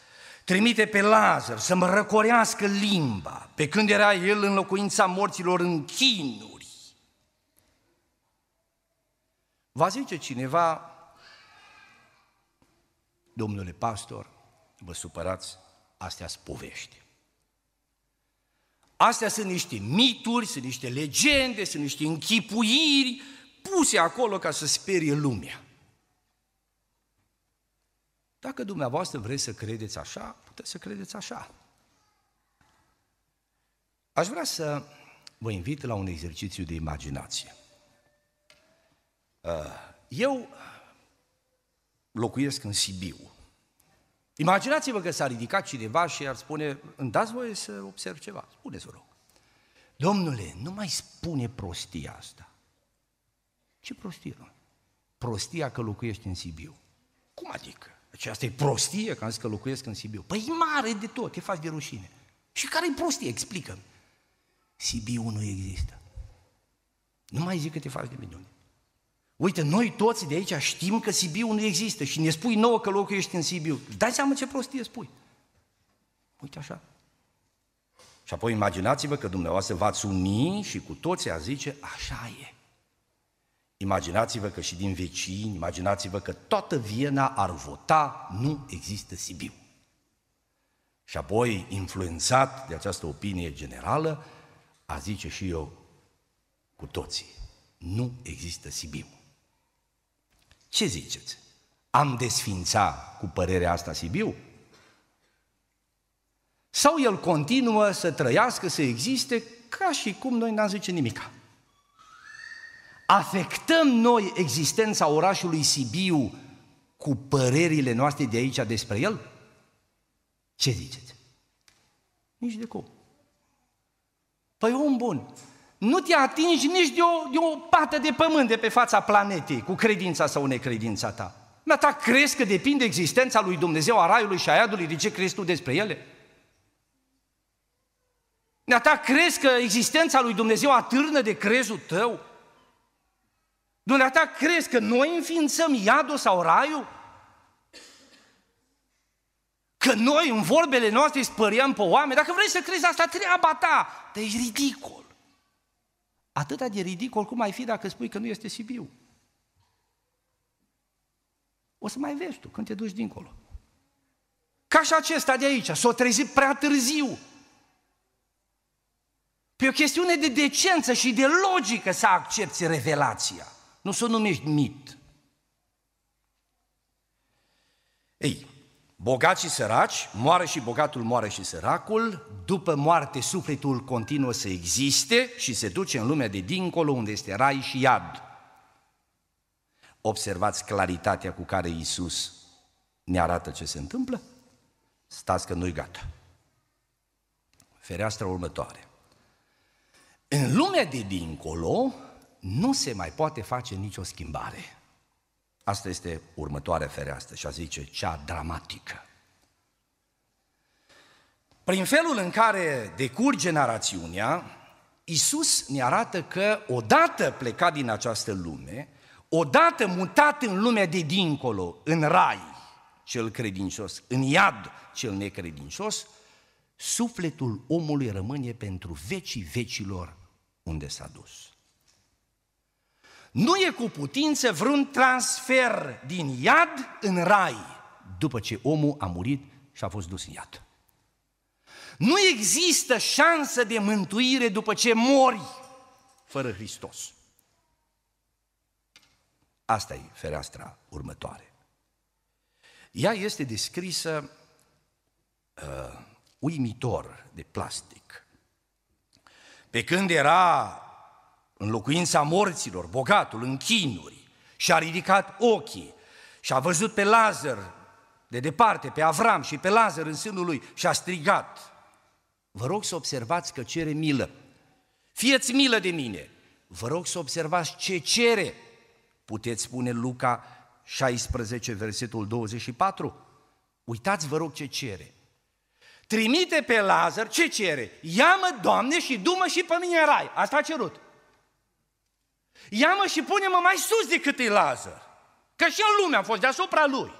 trimite pe Lazar să-mi răcorească limba, pe când era el în locuința morților în Chinu, Va zice cineva, domnule pastor, vă supărați, astea sunt povești. Astea sunt niște mituri, sunt niște legende, sunt niște închipuiri puse acolo ca să sperie lumea. Dacă dumneavoastră vreți să credeți așa, puteți să credeți așa. Aș vrea să vă invit la un exercițiu de imaginație. Uh, eu locuiesc în Sibiu. Imaginați-vă că s a ridicat cineva și ar spune, îmi dați voie să observ ceva, spuneți-vă rog. Domnule, nu mai spune prostia asta. Ce prostie, domnule? Prostia că locuiești în Sibiu. Cum adică? Deci asta e prostie că am zis că locuiesc în Sibiu. Păi e mare de tot, te faci de rușine. Și care e prostie? explică -mi. Sibiu nu există. Nu mai zic că te faci de minune. Uite, noi toți de aici știm că Sibiu nu există și ne spui nouă că locuiești în Sibiu. Dai seama ce prostie spui. Uite așa. Și apoi imaginați-vă că dumneavoastră v-ați uni și cu toți a zice, așa e. Imaginați-vă că și din vecini, imaginați-vă că toată Viena ar vota, nu există Sibiu. Și apoi, influențat de această opinie generală, a zice și eu cu toții, nu există Sibiu. Ce ziceți? Am desfința cu părerea asta Sibiu? Sau el continuă să trăiască, să existe, ca și cum noi n-am zice nimica? Afectăm noi existența orașului Sibiu cu părerile noastre de aici despre el? Ce ziceți? Nici de cum. Păi om bun, nu te atingi nici de o, de o pată de pământ de pe fața planetei, cu credința sau necredința ta. Dar ta crezi că depinde existența lui Dumnezeu, a raiului și a iadului, de ce crezi tu despre ele? ta crezi că existența lui Dumnezeu atârnă de crezul tău? Dumneata crezi că noi înființăm iadul sau raiul? Că noi în vorbele noastre spăriam pe oameni? Dacă vrei să crezi asta, treaba ta, te ridicol. Atâta de ridicol cum ai fi dacă spui că nu este Sibiu. O să mai vezi tu când te duci dincolo. Ca și acesta de aici, s o trezit prea târziu. Pe o chestiune de decență și de logică să accepti revelația. Nu să o numești mit. Ei, Bogat și săraci, moare și bogatul, moare și săracul, după moarte sufletul continuă să existe și se duce în lumea de dincolo unde este rai și iad. Observați claritatea cu care Iisus ne arată ce se întâmplă? Stați că nu-i gata. Fereastra următoare. În lumea de dincolo nu se mai poate face nicio schimbare. Asta este următoarea fereastră și a zice cea dramatică. Prin felul în care decurge narațiunea, Isus ne arată că odată plecat din această lume, odată mutat în lumea de dincolo, în rai, cel credincios, în iad, cel necredincios, sufletul omului rămâne pentru vecii vecilor unde s-a dus. Nu e cu putință vreun transfer din iad în rai după ce omul a murit și a fost dus în iad. Nu există șansă de mântuire după ce mori fără Hristos. Asta e fereastra următoare. Ea este descrisă uh, uimitor de plastic. Pe când era în locuința morților, bogatul, în chinuri, și a ridicat ochii și a văzut pe Lazar de departe, pe Avram și pe Lazar în sânul lui și a strigat. Vă rog să observați că cere milă. Fieți milă de mine! Vă rog să observați ce cere. Puteți spune Luca 16, versetul 24. Uitați, vă rog, ce cere. Trimite pe Lazar, ce cere? Ia-mă, Doamne, și dumă și pe mine în rai. Asta a cerut. Ia-mă și pune-mă mai sus decât e Lazar. Că și în lume a fost deasupra lui.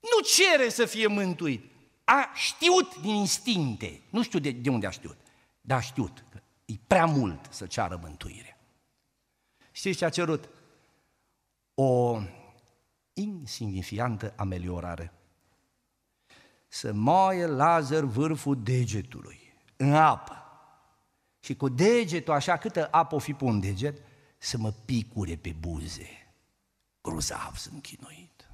Nu cere să fie mântuit. A știut din instincte. Nu știu de, de unde a știut, dar a știut că e prea mult să ceară mântuire. Știți ce a cerut? O insignifiantă ameliorare. Să moaie Lazar vârful degetului în apă și cu degetul așa, câtă apă o fi pe un deget, să mă picure pe buze. Grozav sunt chinuit.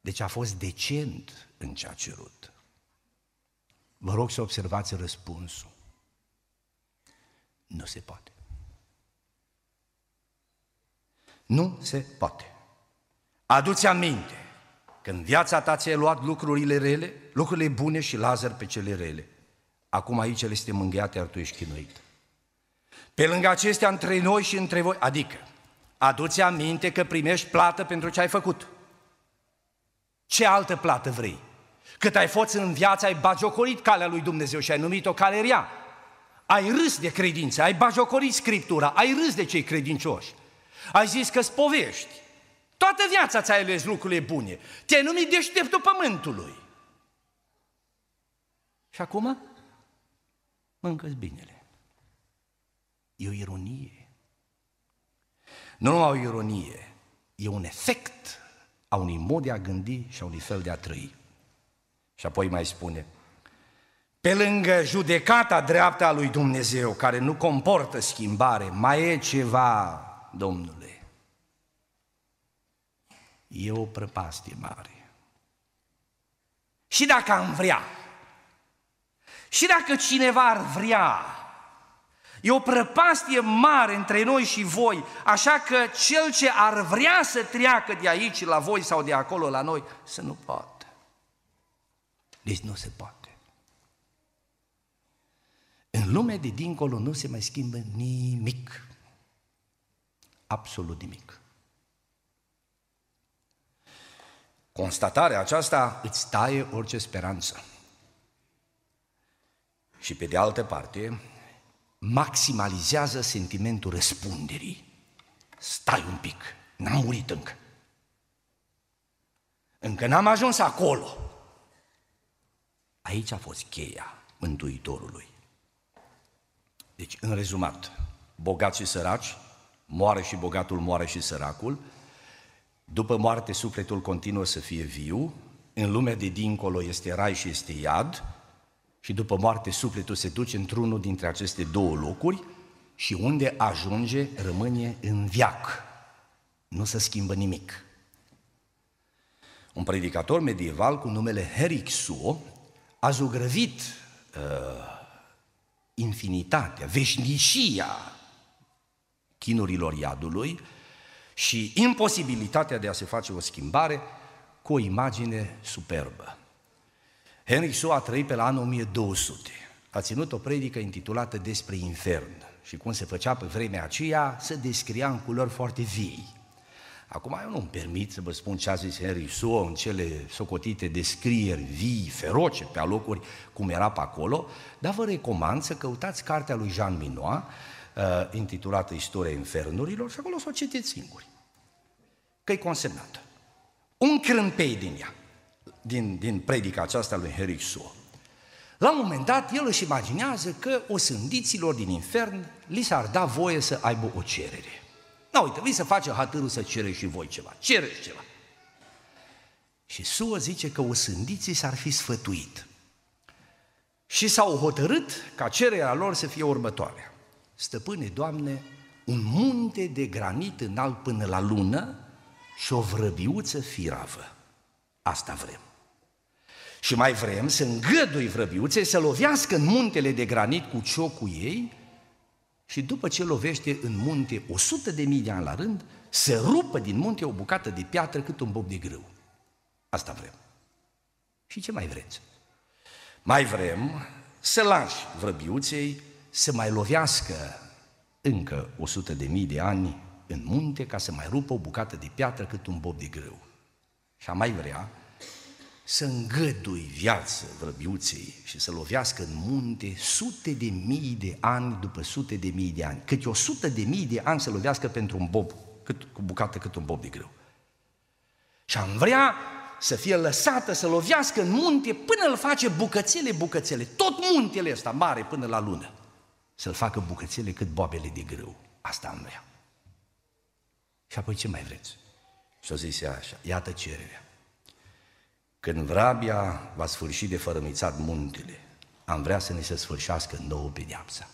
Deci a fost decent în ce a cerut. Vă rog să observați răspunsul. Nu se poate. Nu se poate. Aduți aminte, când viața ta ți-ai luat lucrurile rele, lucrurile bune și Lazar pe cele rele. Acum aici el este mângâiat, iar tu ești chinuit. Pe lângă acestea, între noi și între voi, adică, aduți aminte că primești plată pentru ce ai făcut. Ce altă plată vrei? Cât ai fost în viață, ai bagiocorit calea lui Dumnezeu și ai numit-o caleria. Ai râs de credință, ai bajocorit Scriptura, ai râs de cei credincioși. Ai zis că spovești. Toată viața ți-ai ales lucrurile bune. Te-ai numit deșteptul pământului. Și acum? mâncă binele. E o ironie. Nu numai o ironie, e un efect a unui mod de a gândi și a unui fel de a trăi. Și apoi mai spune, pe lângă judecata dreaptă a lui Dumnezeu, care nu comportă schimbare, mai e ceva, domnule. E o prăpastie mare. Și dacă am vrea, și dacă cineva ar vrea, e o prăpastie mare între noi și voi, așa că cel ce ar vrea să treacă de aici la voi sau de acolo la noi, să nu poată. Deci nu se poate. În lumea de dincolo nu se mai schimbă nimic. Absolut nimic. Constatarea aceasta îți taie orice speranță și pe de altă parte maximalizează sentimentul răspunderii. Stai un pic, n-am murit încă. Încă n-am ajuns acolo. Aici a fost cheia Mântuitorului. Deci, în rezumat, bogați și săraci, moare și bogatul, moare și săracul, după moarte sufletul continuă să fie viu, în lumea de dincolo este rai și este iad, și după moarte sufletul se duce într-unul dintre aceste două locuri și unde ajunge rămâne în viac. Nu se schimbă nimic. Un predicator medieval cu numele Heric Suo a zugrăvit uh, infinitatea, veșnicia chinurilor iadului și imposibilitatea de a se face o schimbare cu o imagine superbă. Henry Su a trăit pe la anul 1200. A ținut o predică intitulată despre infern și cum se făcea pe vremea aceea, se descria în culori foarte vii. Acum eu nu-mi permit să vă spun ce a zis Henry Suo în cele socotite descrieri vii, feroce, pe alocuri, cum era pe acolo, dar vă recomand să căutați cartea lui Jean Minoa, uh, intitulată Istoria Infernurilor, și acolo să o citiți singuri. Că e consemnată. Un crâmpei din ea din, din predica aceasta lui Henry La un moment dat, el își imaginează că osândiților din infern li s-ar da voie să aibă o cerere. Nu, da, uite, vi să face hatârul să cere și voi ceva. Cereți ceva. Și Suă zice că osândiții s-ar fi sfătuit. Și s-au hotărât ca cererea lor să fie următoarea. Stăpâne, Doamne, un munte de granit înalt până la lună și o vrăbiuță firavă. Asta vrem. Și mai vrem să îngădui vrăbiuței să lovească în muntele de granit cu ciocul ei și după ce lovește în munte 100 de mii de ani la rând, să rupă din munte o bucată de piatră cât un bob de grâu. Asta vrem. Și ce mai vreți? Mai vrem să lași vrăbiuței să mai lovească încă 100 de mii de ani în munte ca să mai rupă o bucată de piatră cât un bob de grâu. Și a mai vrea să îngădui viață vrăbiuței și să lovească în munte sute de mii de ani după sute de mii de ani. Cât o sută de mii de ani să lovească pentru un bob, cât, cu bucată cât un bob de greu. Și am vrea să fie lăsată să lovească în munte până îl face bucățele, bucățele, tot muntele ăsta mare până la lună. Să-l facă bucățele cât boabele de greu. Asta am vrea. Și apoi ce mai vreți? Și-o zis așa, iată cererea. Când vrabia va sfârși de fărămițat muntele, am vrea să ne se sfârșească nouă pediapsa.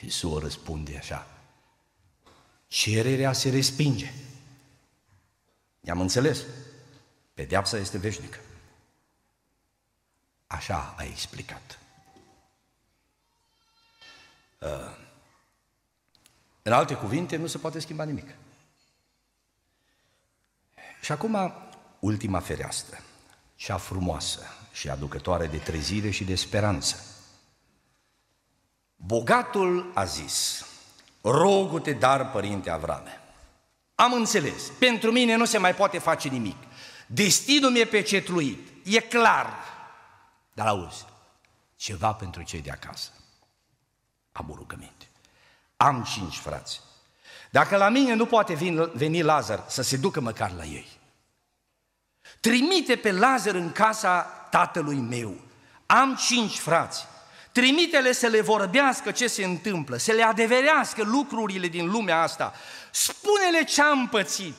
Iisus o răspunde așa, cererea se respinge. i am înțeles? Pedeapsa este veșnică. Așa a explicat. Ă, în alte cuvinte, nu se poate schimba nimic. Și acum ultima fereastră, cea frumoasă și aducătoare de trezire și de speranță. Bogatul a zis, rogu-te dar, părinte Avrame, am înțeles, pentru mine nu se mai poate face nimic. Destinul mi-e pecetluit, e clar. Dar auzi, ceva pentru cei de acasă. Am o rugăminte. Am cinci frați. Dacă la mine nu poate veni Lazar, să se ducă măcar la ei. Trimite pe Lazar în casa tatălui meu. Am cinci frați. Trimite-le să le vorbească ce se întâmplă, să le adeverească lucrurile din lumea asta. Spune-le ce am pățit.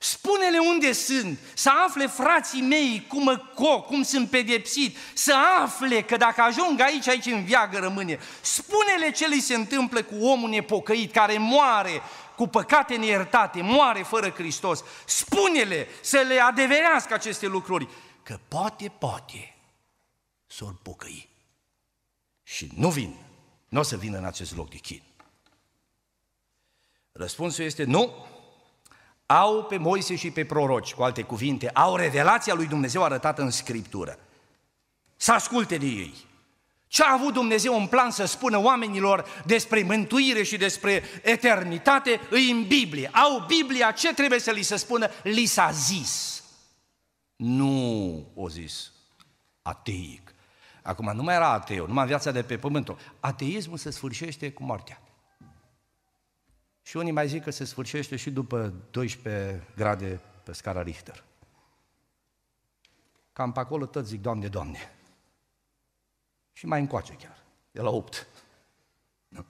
Spune-le unde sunt, să afle frații mei cum mă co, cum sunt pedepsit, să afle că dacă ajung aici, aici în viagă rămâne. Spune-le ce li se întâmplă cu omul nepocăit care moare cu păcate neiertate, moare fără Hristos, spune-le să le adeverească aceste lucruri, că poate, poate s-or pocăi. Și nu vin, nu o să vină în acest loc de chin. Răspunsul este nu, au pe Moise și pe proroci, cu alte cuvinte, au revelația lui Dumnezeu arătată în Scriptură. Să asculte de ei. Ce a avut Dumnezeu în plan să spună oamenilor despre mântuire și despre eternitate, îi în Biblie. Au Biblia, ce trebuie să li se spună? Li s-a zis. Nu, o zis, ateic. Acum nu mai era ateu, numai viața de pe pământul. Ateismul se sfârșește cu moartea. Și unii mai zic că se sfârșește și după 12 grade pe scara Richter. Cam pe acolo tot zic, Doamne, Doamne. Și mai încoace chiar, de la 8. Nu.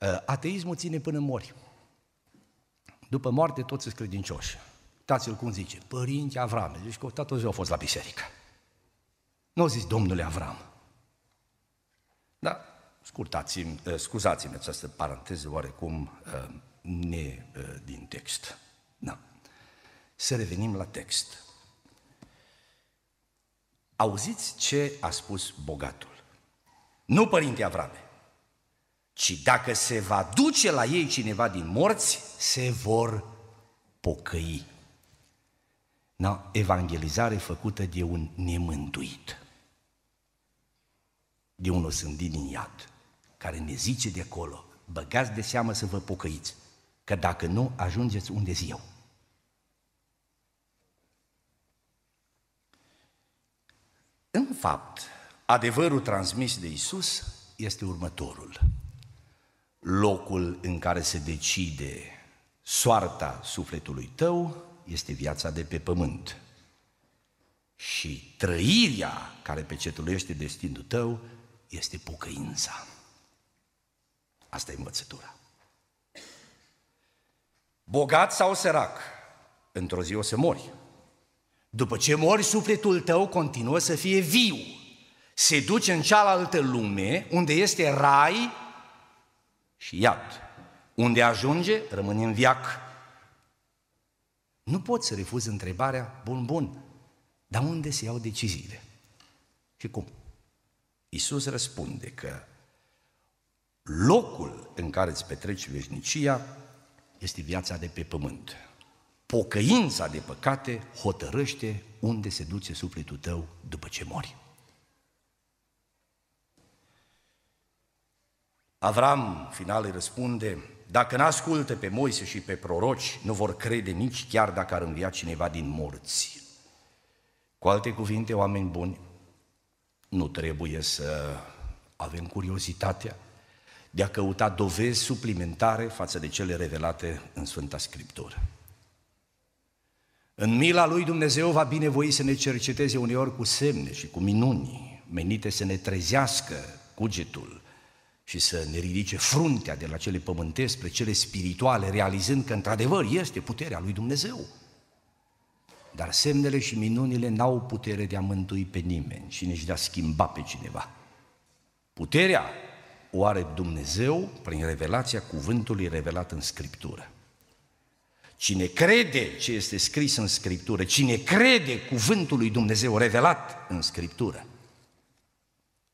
Ă, ateismul ține până mori. După moarte toți sunt credincioși. Uitați-l cum zice, părinte Avram. Deci că toată ziua a fost la biserică. Nu au zis, domnule Avram. Da, scurtați-mi, ă, scuzați-mi această paranteză oarecum ă, ne din text. Da. Să revenim la text. Auziți ce a spus bogatul. Nu, părinte Avrame, ci dacă se va duce la ei cineva din morți, se vor pocăi. Na, evangelizare făcută de un nemântuit, de un osândit din iad, care ne zice de acolo, băgați de seamă să vă pocăiți, că dacă nu, ajungeți unde eu. În fapt, adevărul transmis de Isus este următorul. Locul în care se decide soarta sufletului tău este viața de pe pământ. Și trăirea care pecetulește destinul tău este pocăința. Asta e învățătura. Bogat sau sărac, într-o zi o să mori. După ce mori, sufletul tău continuă să fie viu. Se duce în cealaltă lume, unde este rai și iad. Unde ajunge, rămâne în viac. Nu pot să refuz întrebarea, bun, bun, dar unde se iau deciziile? Și cum? Iisus răspunde că locul în care îți petreci veșnicia este viața de pe pământ. Pocăința de păcate hotărăște unde se duce sufletul tău după ce mori. Avram, final, îi răspunde, dacă n-ascultă pe Moise și pe proroci, nu vor crede nici chiar dacă ar învia cineva din morți. Cu alte cuvinte, oameni buni, nu trebuie să avem curiozitatea de a căuta dovezi suplimentare față de cele revelate în Sfânta Scriptură. În mila lui Dumnezeu va binevoi să ne cerceteze uneori cu semne și cu minuni, menite să ne trezească cugetul și să ne ridice fruntea de la cele pământești spre cele spirituale, realizând că într-adevăr este puterea lui Dumnezeu. Dar semnele și minunile n-au putere de a mântui pe nimeni și nici de a schimba pe cineva. Puterea o are Dumnezeu prin revelația cuvântului revelat în Scriptură. Cine crede ce este scris în Scriptură, cine crede cuvântul lui Dumnezeu revelat în Scriptură,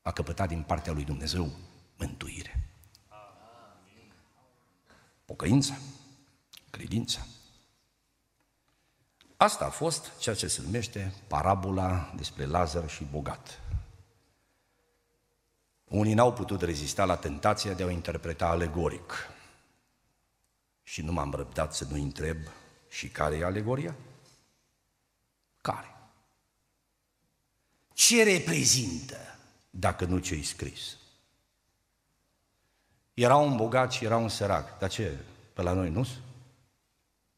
a căpătat din partea lui Dumnezeu mântuire. Pocăința, credința. Asta a fost ceea ce se numește parabola despre Lazar și bogat. Unii n-au putut rezista la tentația de a o interpreta alegoric. Și nu m-am răbdat să nu întreb și care e alegoria? Care? Ce reprezintă dacă nu ce-i scris? Era un bogat și era un sărac. Dar ce? Pe la noi nu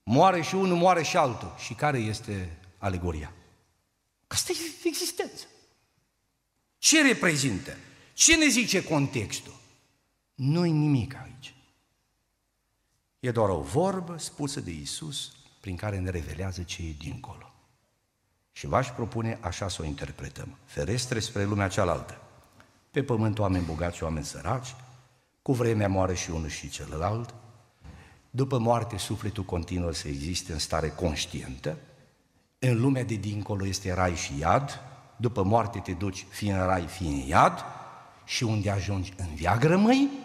Moare și unul, moare și altul. Și care este alegoria? Că asta e existență. Ce reprezintă? Ce ne zice contextul? Nu-i nimic aici. E doar o vorbă spusă de Isus prin care ne revelează ce e dincolo. Și v-aș propune așa să o interpretăm. Ferestre spre lumea cealaltă. Pe pământ oameni bogați și oameni săraci, cu vremea moare și unul și celălalt, după moarte sufletul continuă să existe în stare conștientă, în lumea de dincolo este rai și iad, după moarte te duci fie în rai, fie în iad, și unde ajungi în viagrămâi? rămâi,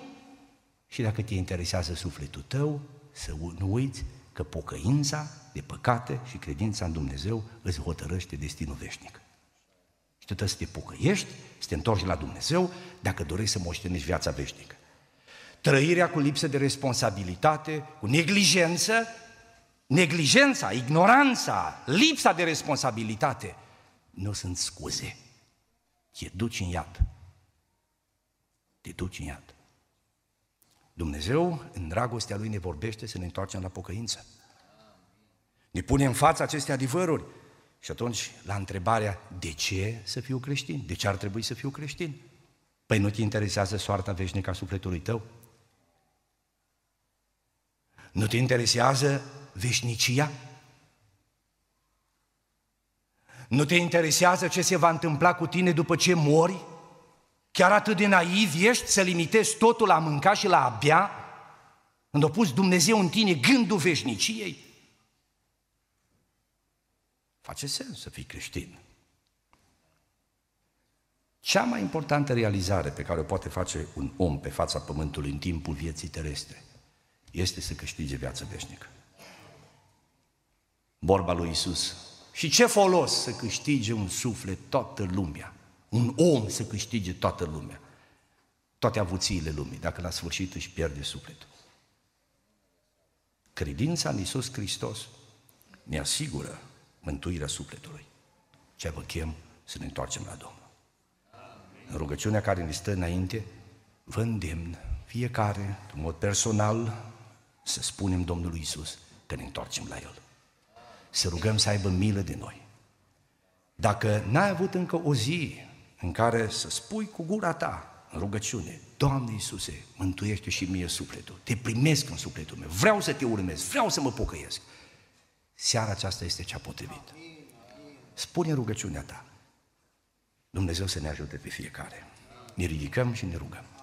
și dacă te interesează sufletul tău, să nu uiți că pocăința de păcate și credința în Dumnezeu îți hotărăște destinul veșnic. Și tu trebuie să te pocăiești, să te întorci la Dumnezeu, dacă dorești să moștenești viața veșnică. Trăirea cu lipsă de responsabilitate, cu neglijență, neglijența, ignoranța, lipsa de responsabilitate, nu sunt scuze. Te duci în iad. Te duci în iad. Dumnezeu, în dragostea Lui, ne vorbește să ne întoarcem la pocăință. Ne pune în fața aceste adevăruri. Și atunci, la întrebarea, de ce să fiu creștin? De ce ar trebui să fiu creștin? Păi nu te interesează soarta veșnică a sufletului tău? Nu te interesează veșnicia? Nu te interesează ce se va întâmpla cu tine după ce mori? Chiar atât de naiv ești să limitezi totul la mânca și la abia? Când a pus Dumnezeu în tine gândul veșniciei? Face sens să fii creștin. Cea mai importantă realizare pe care o poate face un om pe fața pământului în timpul vieții terestre este să câștige viața veșnică. Borba lui Isus. Și ce folos să câștige un suflet toată lumea un om să câștige toată lumea, toate avuțiile lumii, dacă la sfârșit își pierde sufletul. Credința în Iisus Hristos ne asigură mântuirea sufletului. Ce vă chem să ne întoarcem la Domnul. În rugăciunea care ne stă înainte, vă îndemn fiecare, în mod personal, să spunem Domnului Isus că ne întoarcem la El. Să rugăm să aibă milă de noi. Dacă n-ai avut încă o zi în care să spui cu gura ta în rugăciune, Doamne Iisuse, mântuiește și mie sufletul, te primesc în sufletul meu, vreau să te urmez, vreau să mă pocăiesc. Seara aceasta este cea potrivită. Spune rugăciunea ta. Dumnezeu să ne ajute pe fiecare. Ne ridicăm și ne rugăm.